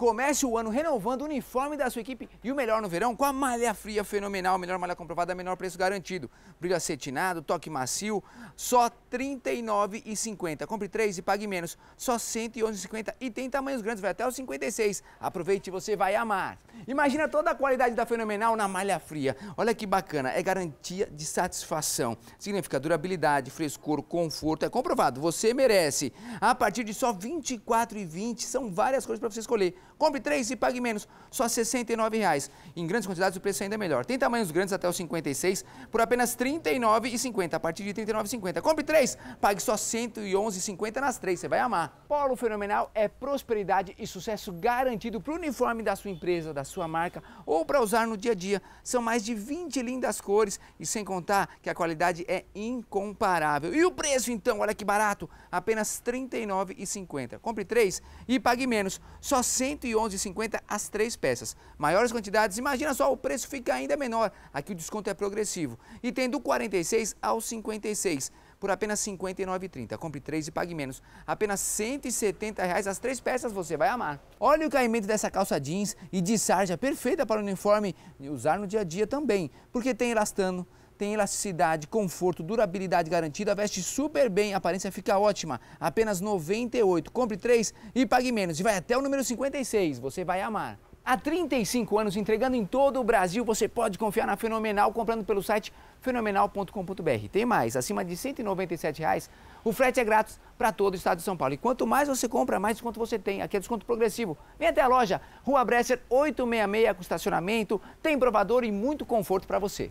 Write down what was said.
Comece o ano renovando o uniforme da sua equipe e o melhor no verão com a malha fria fenomenal, melhor malha comprovada, menor preço garantido. Brilho acetinado, toque macio, só R$ 39,50. Compre 3 e pague menos, só R$ 111,50 e tem tamanhos grandes, vai até os 56. Aproveite, você vai amar. Imagina toda a qualidade da fenomenal na malha fria. Olha que bacana, é garantia de satisfação. Significa durabilidade, frescor, conforto, é comprovado, você merece. A partir de só R$ 24,20, são várias coisas para você escolher. Compre três e pague menos, só R$ 69,00. Em grandes quantidades o preço ainda é melhor. Tem tamanhos grandes até os 56 por apenas R$ 39,50, a partir de R$ 39,50. Compre três, pague só R$ 111,50 nas três, você vai amar. Polo Fenomenal é prosperidade e sucesso garantido para o uniforme da sua empresa, da sua marca ou para usar no dia a dia. São mais de 20 lindas cores e sem contar que a qualidade é incomparável. E o preço então, olha que barato, apenas R$ 39,50. Compre três e pague menos, só R$ 111,50 as três peças. Maiores quantidades, imagina só, o preço fica ainda menor. Aqui o desconto é progressivo. E tem do 46 ao 56 por apenas R$ 59,30. Compre três e pague menos. Apenas R$ reais as três peças você vai amar. Olha o caimento dessa calça jeans e de sarja perfeita para o uniforme usar no dia a dia também, porque tem elastano, tem elasticidade, conforto, durabilidade garantida, veste super bem, a aparência fica ótima. Apenas 98. Compre 3 e pague menos. E vai até o número 56. Você vai amar. Há 35 anos entregando em todo o Brasil, você pode confiar na Fenomenal comprando pelo site fenomenal.com.br. Tem mais, acima de R$ 197, reais, o frete é grátis para todo o estado de São Paulo. E quanto mais você compra, mais desconto você tem. Aqui é desconto progressivo. Vem até a loja, Rua Bresser 866, com estacionamento, tem provador e muito conforto para você.